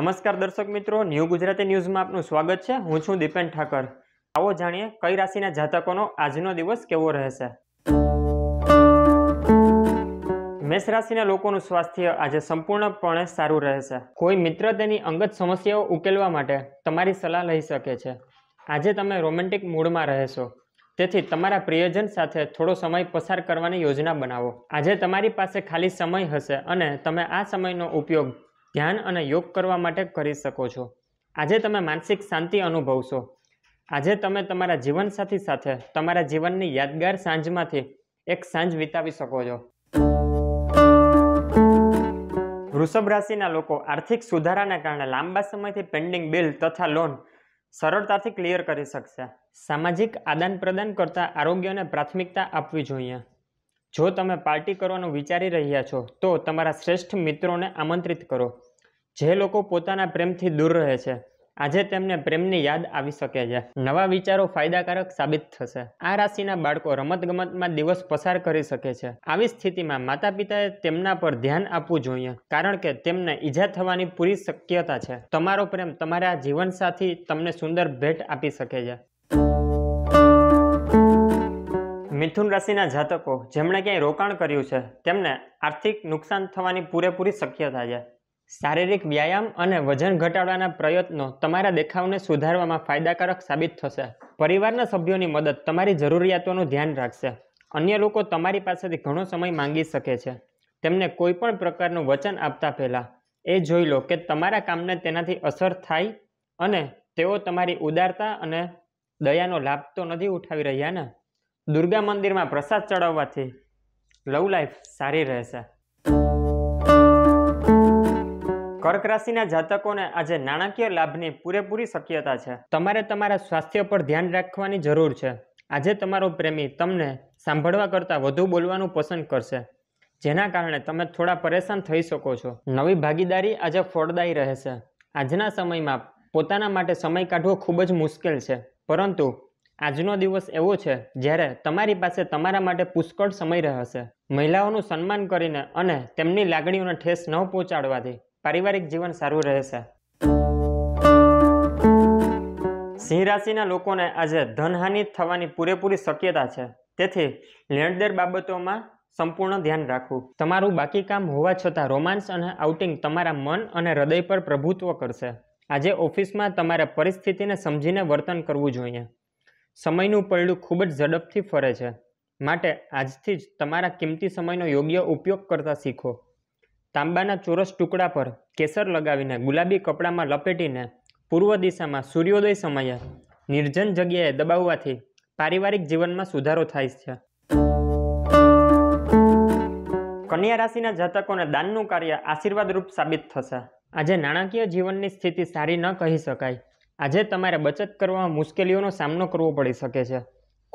નમસ્કાર દર્શક મિત્રો ન્યૂ ગુજરાતી ન્યૂઝમાં આપનું સ્વાગત છે હું છું દીપેન ઠાકર આવો જાણીએ કઈ રાશિના જાતકોનો આજનો દિવસ કેવો રહેશે મેષ રાશિના લોકોનું સ્વાસ્થ્ય આજે સંપૂર્ણપણે સારું રહેશે કોઈ મિત્ર તેની અંગત સમસ્યાઓ ઉકેલવા માટે તમારી સલાહ લઈ શકે છે આજે તમે રોમેન્ટિક મૂડમાં રહેશો તેથી તમારા પ્રિયજન સાથે થોડો સમય પસાર કરવાની યોજના બનાવો આજે તમારી પાસે ખાલી સમય હશે અને તમે આ સમયનો ઉપયોગ ધ્યાન અને યોગ કરવા માટે કરી શકો છો આજે તમે માનસિક શાંતિ અનુભવશો આજે તમે તમારા જીવનસાથી સાથે તમારા જીવનની યાદગાર સાંજમાંથી એક સાંજ વિતાવી શકો છો વૃષભ રાશિના લોકો આર્થિક સુધારાના કારણે લાંબા સમયથી પેન્ડિંગ બિલ તથા લોન સરળતાથી ક્લિયર કરી શકશે સામાજિક આદાન પ્રદાન કરતાં આરોગ્યને પ્રાથમિકતા આપવી જોઈએ જો તમે પાર્ટી કરવાનું વિચારી રહ્યા છો તો તમારા શ્રેષ્ઠ મિત્રોને આમંત્રિત કરો જે લોકો પોતાના પ્રેમથી દૂર રહે છે આજે તેમને પ્રેમની યાદ આવી શકે છે નવા વિચારો ફાયદાકારક સાબિત થશે આ રાશિના બાળકો રમતગમતમાં દિવસ પસાર કરી શકે છે આવી સ્થિતિમાં માતા પિતાએ તેમના પર ધ્યાન આપવું જોઈએ કારણ કે તેમને ઈજા થવાની પૂરી શક્યતા છે તમારો પ્રેમ તમારા જીવનસાથી તમને સુંદર ભેટ આપી શકે છે મિથુન રાશિના જાતકો જેમણે ક્યાંય રોકાણ કર્યું છે તેમને આર્થિક નુકસાન થવાની પૂરેપૂરી શક્યતા છે શારીરિક વ્યાયામ અને વજન ઘટાડવાના પ્રયત્નો તમારા દેખાવને સુધારવામાં ફાયદાકારક સાબિત થશે પરિવારના સભ્યોની મદદ તમારી જરૂરિયાતોનું ધ્યાન રાખશે અન્ય લોકો તમારી પાસેથી ઘણો સમય માંગી શકે છે તેમને કોઈ પણ પ્રકારનું વચન આપતા પહેલાં એ જોઈ લો કે તમારા કામને તેનાથી અસર થાય અને તેઓ તમારી ઉદારતા અને દયાનો લાભ તો નથી ઉઠાવી રહ્યા ને દુર્ગા મંદિરમાં પ્રસાદ ચડાવવાથી લવ લાઈફ સારી રહેશે કર્ક રાશિના જાતકોને આજે નાણાકીય લાભની પૂરેપૂરી શક્યતા છે તમારે તમારા સ્વાસ્થ્ય પર ધ્યાન રાખવાની જરૂર છે આજે તમારો પ્રેમી તમને સાંભળવા કરતાં વધુ બોલવાનું પસંદ કરશે જેના કારણે તમે થોડા પરેશાન થઈ શકો છો નવી ભાગીદારી આજે ફળદાયી રહેશે આજના સમયમાં પોતાના માટે સમય કાઢવો ખૂબ જ મુશ્કેલ છે પરંતુ આજનો દિવસ એવો છે જ્યારે તમારી પાસે તમારા માટે પુષ્કળ સમય રહેશે મહિલાઓનું સન્માન કરીને અને તેમની લાગણીઓને ઠેસ ન પહોંચાડવાથી પારિવારિક જીવન સારું રહેશે સિંહ રાશિના લોકોને આજે ધનહાનિ થવાની પૂરેપૂરી શક્યતા છે તેથી લેણદેર બાબતોમાં સંપૂર્ણ ધ્યાન રાખવું તમારું બાકી કામ હોવા છતાં રોમાન્સ અને આઉટિંગ તમારા મન અને હૃદય પર પ્રભુત્વ કરશે આજે ઓફિસમાં તમારે પરિસ્થિતિને સમજીને વર્તન કરવું જોઈએ સમયનું પૈડું ખૂબ જ ઝડપથી ફરે છે માટે આજથી જ તમારા કિંમતી સમયનો યોગ્ય ઉપયોગ કરતા શીખો તાંબાના ચોરસ ટુકડા પર કેસર લગાવીને ગુલાબી કપડામાં લપેટીને પૂર્વ દિશામાં સૂર્યોદય સમયે નિર્જન જગ્યાએ દબાવવાથી પારિવારિક જીવનમાં સુધારો થાય છે કન્યા રાશિના જાતકોને દાનનું કાર્ય આશીર્વાદરૂપ સાબિત થશે આજે નાણાકીય જીવનની સ્થિતિ સારી ન કહી શકાય આજે તમારે બચત કરવામાં મુશ્કેલીઓનો સામનો કરવો પડી શકે છે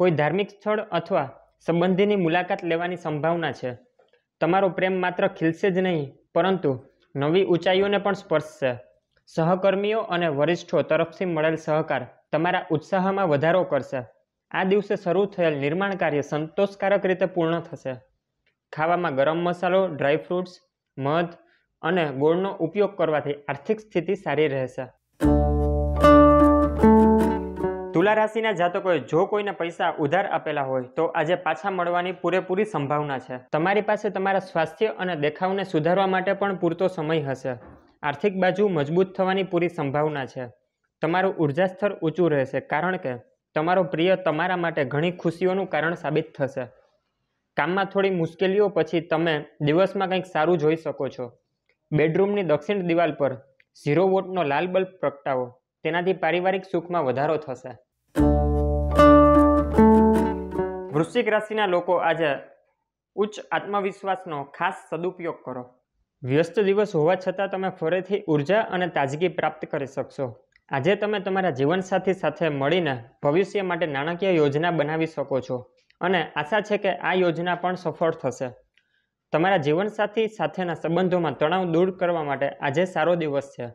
કોઈ ધાર્મિક સ્થળ અથવા સંબંધીની મુલાકાત લેવાની સંભાવના છે તમારો પ્રેમ માત્ર ખીલશે જ નહીં પરંતુ નવી ઊંચાઈઓને પણ સ્પર્શશે સહકર્મીઓ અને વરિષ્ઠો તરફથી મળેલ સહકાર તમારા ઉત્સાહમાં વધારો કરશે આ દિવસે શરૂ થયેલ નિર્માણ કાર્ય સંતોષકારક રીતે પૂર્ણ થશે ખાવામાં ગરમ મસાલો ડ્રાયફ્રૂટ્સ મધ અને ગોળનો ઉપયોગ કરવાથી આર્થિક સ્થિતિ સારી રહેશે તુલા રાશિના જાતકોએ જો કોઈને પૈસા ઉધાર આપેલા હોય તો આજે પાછા મળવાની પૂરેપૂરી સંભાવના છે તમારી પાસે તમારા સ્વાસ્થ્ય અને દેખાવને સુધારવા માટે પણ પૂરતો સમય હશે આર્થિક બાજુ મજબૂત થવાની પૂરી સંભાવના છે તમારું ઉર્જા સ્તર ઊંચું રહેશે કારણ કે તમારો પ્રિય તમારા માટે ઘણી ખુશીઓનું કારણ સાબિત થશે કામમાં થોડી મુશ્કેલીઓ પછી તમે દિવસમાં કંઈક સારું જોઈ શકો છો બેડરૂમની દક્ષિણ દિવાલ પર ઝીરો વોટનો લાલ બલ્બ પ્રગટાવો તેનાથી પારિવારિક સુખમાં વધારો થશે વૃશ્ચિક રાશિના લોકો આજે ઉચ્ચ આત્મવિશ્વાસનો ખાસ સદુપયોગ કરો વ્યસ્ત દિવસ હોવા છતાં તમે ફરીથી ઉર્જા અને તાજગી પ્રાપ્ત કરી શકશો આજે તમે તમારા જીવનસાથી સાથે મળીને ભવિષ્ય માટે નાણાકીય યોજના બનાવી શકો છો અને આશા છે કે આ યોજના પણ સફળ થશે તમારા જીવનસાથી સાથેના સંબંધોમાં તણાવ દૂર કરવા માટે આજે સારો દિવસ છે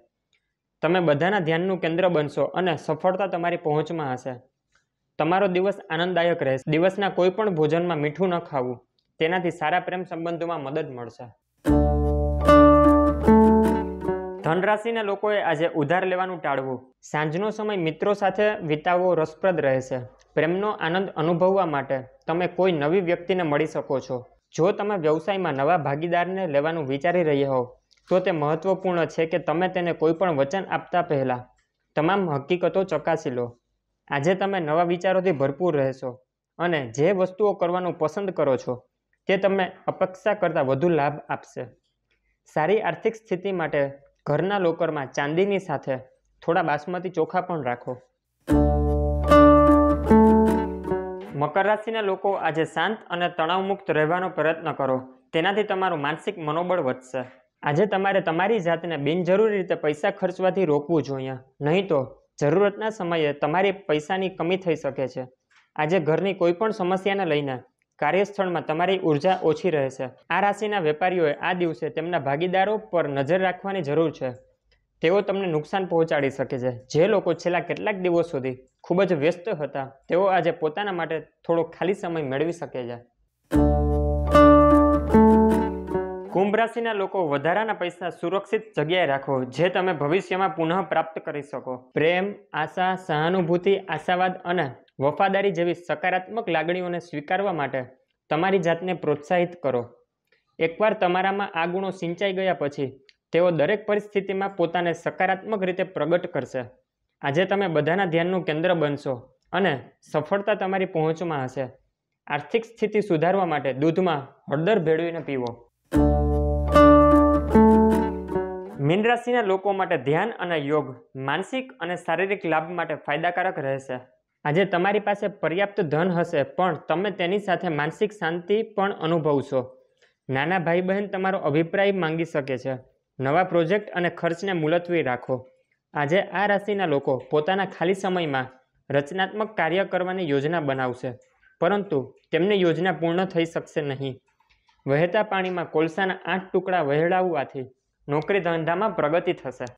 તમે બધાના ધ્યાનનું કેન્દ્ર બનશો અને સફળતા તમારી પહોંચમાં હશે તમારો દિવસ આનંદદાયક રહેશે દિવસના કોઈ પણ ભોજનમાં મીઠું ન ખાવું તેનાથી સારા પ્રેમ સંબંધોમાં મદદ મળશે ધનરાશિના લોકોએ આજે ઉધાર લેવાનું ટાળવું સાંજનો સમય મિત્રો સાથે વિતાવવો રસપ્રદ રહેશે પ્રેમનો આનંદ અનુભવવા માટે તમે કોઈ નવી વ્યક્તિને મળી શકો છો જો તમે વ્યવસાયમાં નવા ભાગીદારને લેવાનું વિચારી રહ્યા હોવ તો તે મહત્વપૂર્ણ છે કે તમે તેને કોઈપણ વચન આપતા પહેલાં તમામ હકીકતો ચકાસી લો આજે તમે નવા વિચારોથી ભરપૂર રહેશો અને જે વસ્તુઓ કરવાનું પસંદ કરો છો તે તમને અપેક્ષા કરતાં વધુ લાભ આપશે સારી આર્થિક સ્થિતિ માટે ઘરના લોકરમાં ચાંદીની સાથે થોડા બાસમતી ચોખા પણ રાખો મકર રાશિના લોકો આજે શાંત અને તણાવમુક્ત રહેવાનો પ્રયત્ન કરો તેનાથી તમારું માનસિક મનોબળ વધશે આજે તમારે તમારી જાતને બિનજરૂરી રીતે પૈસા ખર્ચવાથી રોકવું જોઈએ નહીં તો જરૂરતના સમયે તમારી પૈસાની કમી થઈ શકે છે આજે ઘરની કોઈપણ સમસ્યાને લઈને કાર્યસ્થળમાં તમારી ઉર્જા ઓછી રહે છે આ રાશિના વેપારીઓએ આ દિવસે તેમના ભાગીદારો પર નજર રાખવાની જરૂર છે તેઓ તમને નુકસાન પહોંચાડી શકે છે જે લોકો છેલ્લા કેટલાક દિવસ સુધી ખૂબ જ વ્યસ્ત હતા તેઓ આજે પોતાના માટે થોડો ખાલી સમય મેળવી શકે છે કુંભ રાશિના લોકો વધારાના પૈસા સુરક્ષિત જગ્યાએ રાખો જે તમે ભવિષ્યમાં પુનઃ પ્રાપ્ત કરી શકો પ્રેમ આશા સહાનુભૂતિ આશાવાદ અને વફાદારી જેવી સકારાત્મક લાગણીઓને સ્વીકારવા માટે તમારી જાતને પ્રોત્સાહિત કરો એકવાર તમારામાં આ ગુણો સિંચાઈ ગયા પછી તેઓ દરેક પરિસ્થિતિમાં પોતાને સકારાત્મક રીતે પ્રગટ કરશે આજે તમે બધાના ધ્યાનનું કેન્દ્ર બનશો અને સફળતા તમારી પહોંચમાં હશે આર્થિક સ્થિતિ સુધારવા માટે દૂધમાં હળદર ભેળવીને પીવો thank you મીન રાશિના લોકો માટે ધ્યાન અને યોગ માનસિક અને શારીરિક લાભ માટે ફાયદાકારક રહેશે આજે તમારી પાસે પર્યાપ્ત ધન હશે પણ તમે તેની સાથે માનસિક શાંતિ પણ અનુભવશો નાના ભાઈ બહેન તમારો અભિપ્રાય માંગી શકે છે નવા પ્રોજેક્ટ અને ખર્ચને મુલતવી રાખો આજે આ રાશિના લોકો પોતાના ખાલી સમયમાં રચનાત્મક કાર્ય કરવાની યોજના બનાવશે પરંતુ તેમની યોજના પૂર્ણ થઈ શકશે નહીં વહેતા પાણીમાં કોલસાના આઠ ટુકડા વહેડાવવાથી નોકરી ધંધામાં પ્રગતિ થશે